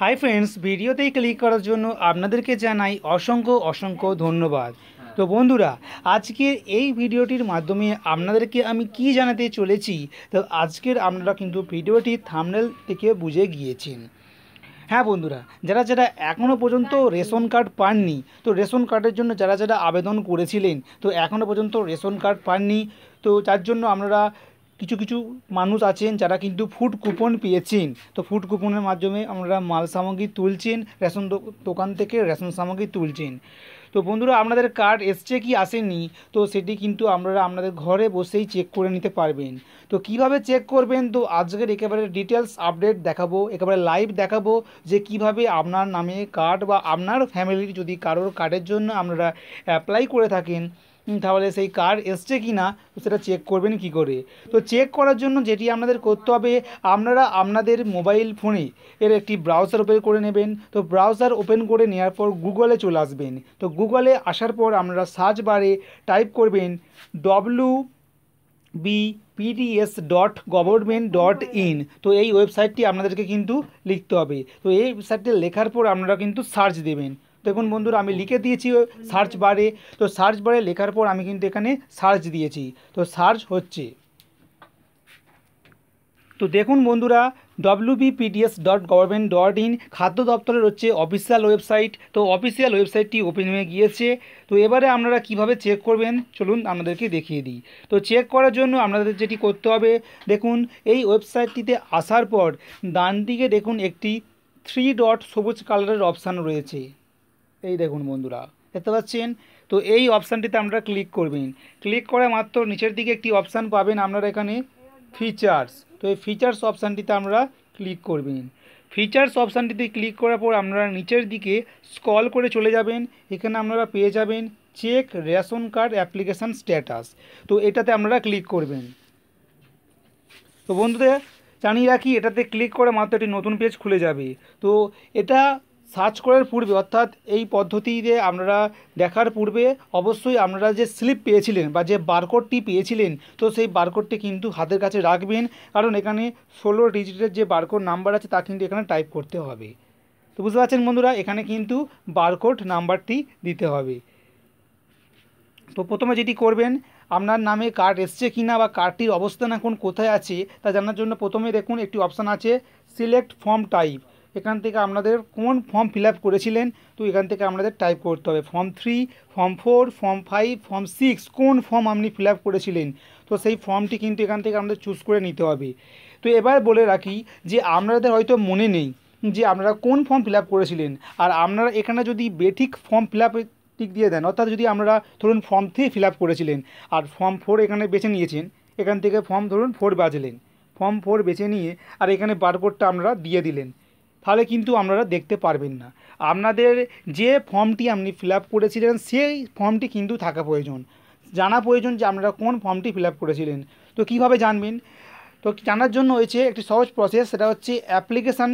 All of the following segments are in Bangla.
হাই ফ্রেন্ডস ভিডিওতেই ক্লিক করার জন্য আপনাদেরকে জানাই অসংখ্য অসংখ্য ধন্যবাদ তো বন্ধুরা আজকের এই ভিডিওটির মাধ্যমে আপনাদেরকে আমি কি জানাতে চলেছি তো আজকের আপনারা কিন্তু ভিডিওটি থামনেল থেকে বুঝে গিয়েছেন হ্যাঁ বন্ধুরা যারা যারা এখনও পর্যন্ত রেশন কার্ড পাননি তো রেশন কার্ডের জন্য যারা যারা আবেদন করেছিলেন তো এখনও পর্যন্ত রেশন কার্ড পাননি তো তার জন্য আপনারা কিছু কিছু মানুষ আছেন যারা কিন্তু ফুড কুপন পেয়েছেন তো ফুড কুপনের মাধ্যমে আমরা মাল সামগ্রী তুলছেন রেশন দোকান থেকে রেশন সামগ্রী তুলছেন তো বন্ধুরা আপনাদের কার্ড এসছে কি আসেনি তো সেটি কিন্তু আপনারা আপনাদের ঘরে বসেই চেক করে নিতে পারবেন তো কিভাবে চেক করবেন তো আজকের একেবারে ডিটেলস আপডেট দেখাবো একেবারে লাইভ দেখাবো যে কিভাবে আপনার নামে কার্ড বা আপনার ফ্যামিলির যদি কারোর কার্ডের জন্য আপনারা অ্যাপ্লাই করে থাকেন তাহলে সেই কার্ড এসছে কি না সেটা চেক করবেন কি করে তো চেক করার জন্য যেটি আপনাদের করতে হবে আপনারা আপনাদের মোবাইল ফোনে এর একটি ব্রাউজার ওপেন করে নেবেন তো ব্রাউজার ওপেন করে নেওয়ার পর গুগলে চলে আসবেন তো গুগলে আসার পর আপনারা সার্চ বারে টাইপ করবেন W B PDS dot government dot in তো এই ওয়েবসাইটটি আপনাদেরকে কিন্তু লিখতে হবে তো এই ওয়েবসাইটটি লেখার পর আপনারা কিন্তু সার্চ দেবেন দেখুন বন্ধুরা আমি লিখে দিয়েছি সার্চ বারে তো সার্চ বারে লেখার পর আমি কিন্তু এখানে সার্চ দিয়েছি তো সার্চ হচ্ছে তো দেখুন বন্ধুরা WBPDS dot government dot in খাদ্য দপ্তরের হচ্ছে অফিসিয়াল ওয়েবসাইট তো অফিসিয়াল ওয়েবসাইটটি ওপেন হয়ে গিয়েছে তো এবারে আপনারা কিভাবে চেক করবেন চলুন আপনাদেরকে দেখিয়ে দিই তো চেক করার জন্য আপনাদের যেটি করতে হবে দেখুন এই ওয়েবসাইটটিতে আসার পর ডান দিকে দেখুন একটি থ্রি ডট সবুজ কালারের অপশান রয়েছে এই দেখুন বন্ধুরা দেখতে পাচ্ছেন তো এই অপশানটিতে আপনারা ক্লিক করবেন ক্লিক করা মাত্র নিচের দিকে একটি অপশান পাবেন আপনারা এখানে ফিচার্স তো এই ফিচার্স অপশানটিতে আমরা ক্লিক করবেন ফিচার্স অপশানটিতে ক্লিক করার পর আপনারা নিচের দিকে স্কল করে চলে যাবেন এখানে আপনারা পেয়ে যাবেন check ration card application status তো এটাতে আপনারা ক্লিক করবেন তো বন্ধুদের জানিয়ে রাখি এটাতে ক্লিক করে মাত্র একটি নতুন পেজ খুলে যাবে তো এটা সার্চ করার পূর্বে অর্থাৎ এই পদ্ধতিতে আপনারা দেখার পূর্বে অবশ্যই আপনারা যে স্লিপ পেয়েছিলেন বা যে বারকোডটি পেয়েছিলেন তো সেই বারকোডটি কিন্তু হাতের কাছে রাখবেন কারণ এখানে ষোলো ডিজিটের যে বারকোড নাম্বার আছে তা কিন্তু এখানে টাইপ করতে হবে তো বুঝতে পারছেন বন্ধুরা এখানে কিন্তু বারকোড নাম্বারটি দিতে হবে তো প্রথমে যেটি করবেন আপনার নামে কার্ড এসছে কি না বা কার্ডটির অবস্থান এখন কোথায় আছে তা জানার জন্য প্রথমে দেখুন একটি অপশান আছে সিলেক্ট ফর্ম টাইপ এখান থেকে আপনাদের কোন ফর্ম ফিল করেছিলেন তো এখান থেকে আপনাদের টাইপ করতে হবে form three form four form five form six কোন ফর্ম আপনি ফিল করেছিলেন তো সেই ফর্মটি কিন্তু এখান থেকে আমাদের চুজ করে নিতে হবে তো এবার বলে রাখি যে আপনাদের হয়তো মনে নেই যে আপনারা কোন ফর্ম ফিল করেছিলেন আর আপনারা এখানে যদি বেঠিক ফর্ম ফিল টিক দিয়ে দেন অর্থাৎ যদি আমরা ধরুন ফর্ম থ্রি ফিল করেছিলেন আর ফর্ম ফোর এখানে বেছে নিয়েছেন এখান থেকে ফর্ম ধরুন ফোর বাজলেন ফর্ম ফোর বেছে নিয়ে আর এখানে বারকোডটা আপনারা দিয়ে দিলেন তাহলে কিন্তু আপনারা দেখতে পারবেন না আপনাদের যে ফর্মটি আপনি ফিল আপ করেছিলেন সেই ফর্মটি কিন্তু থাকা প্রয়োজন জানা প্রয়োজন যে আপনারা কোন ফর্মটি ফিল করেছিলেন তো কিভাবে জানবেন তো জানার জন্য হয়েছে একটি সহজ প্রসেস সেটা হচ্ছে অ্যাপ্লিকেশান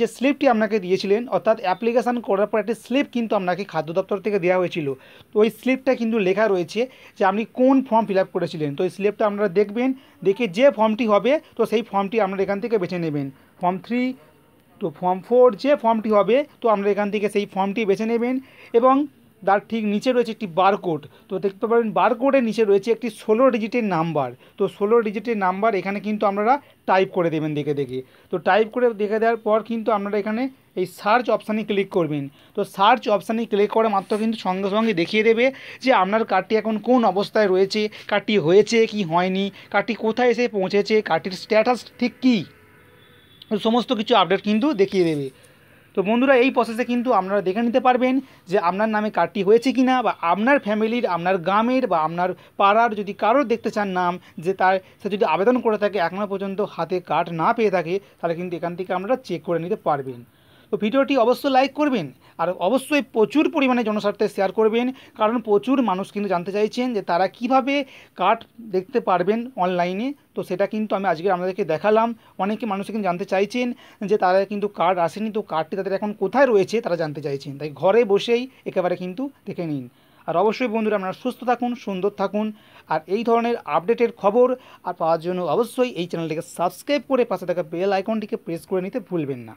যে স্লিপটি আপনাকে দিয়েছিলেন অর্থাৎ অ্যাপ্লিকেশান করার পর একটি স্লিপ কিন্তু আপনাকে খাদ্য দপ্তর থেকে দেওয়া হয়েছিল তো ওই স্লিপটা কিন্তু লেখা রয়েছে যে আপনি কোন ফর্ম ফিল করেছিলেন তো ওই স্লিপটা আপনারা দেখবেন দেখে যে ফর্মটি হবে তো সেই ফর্মটি আপনারা এখান থেকে বেছে নেবেন ফর্ম থ্রি তো ফর্ম ফোর যে ফর্মটি হবে তো আমরা এখান থেকে সেই ফর্মটি বেছে নেবেন এবং তার ঠিক নিচে রয়েছে একটি বারকোড তো দেখতে পাবেন বারকোডের নিচে রয়েছে একটি ষোলো ডিজিটের নাম্বার তো ষোলো ডিজিটের নাম্বার এখানে কিন্তু আপনারা টাইপ করে দেবেন দেখে দেখে তো টাইপ করে দেখে দেওয়ার পর কিন্তু আপনারা এখানে এই সার্চ অপশানে ক্লিক করবেন তো সার্চ অপশানে ক্লিক করা মাত্র কিন্তু সঙ্গে সঙ্গে দেখিয়ে দেবে যে আপনার কার্ডটি এখন কোন অবস্থায় রয়েছে কার্ডটি হয়েছে কি হয়নি কার্ডটি কোথায় এসে পৌঁছেছে কার্ডটির স্ট্যাটাস ঠিক কী সমস্ত কিছু আপডেট কিন্তু দেখিয়ে দেবে তো বন্ধুরা এই প্রসেসে কিন্তু আপনারা দেখে নিতে পারবেন যে আপনার নামে কার্ডটি হয়েছে কি না বা আপনার ফ্যামিলির আপনার গ্রামের বা আপনার পাড়ার যদি কারোর দেখতে চান নাম যে তার সে যদি আবেদন করে থাকে এখনও পর্যন্ত হাতে কার্ড না পেয়ে থাকে তাহলে কিন্তু এখান থেকে আপনারা চেক করে নিতে পারবেন তো ভিডিওটি অবশ্যই লাইক করবেন আর অবশ্যই প্রচুর পরিমাণে জনস্বার্থে শেয়ার করবেন কারণ প্রচুর মানুষ কিন্তু জানতে চাইছেন যে তারা কিভাবে কার্ড দেখতে পারবেন অনলাইনে তো সেটা কিন্তু আমি আজকে আপনাদেরকে দেখালাম অনেকে মানুষ কিন্তু জানতে চাইছেন যে তারা কিন্তু কার্ড আসেনি তো কার্ডটি তাদের এখন কোথায় রয়েছে তারা জানতে চাইছেন তাই ঘরে বসেই একেবারে কিন্তু দেখে নিন আর অবশ্যই বন্ধুরা আপনারা সুস্থ থাকুন সুন্দর থাকুন আর এই ধরনের আপডেটের খবর আর পাওয়ার জন্য অবশ্যই এই চ্যানেলটিকে সাবস্ক্রাইব করে পাশে থাকা বেল আইকনটিকে প্রেস করে নিতে ভুলবেন না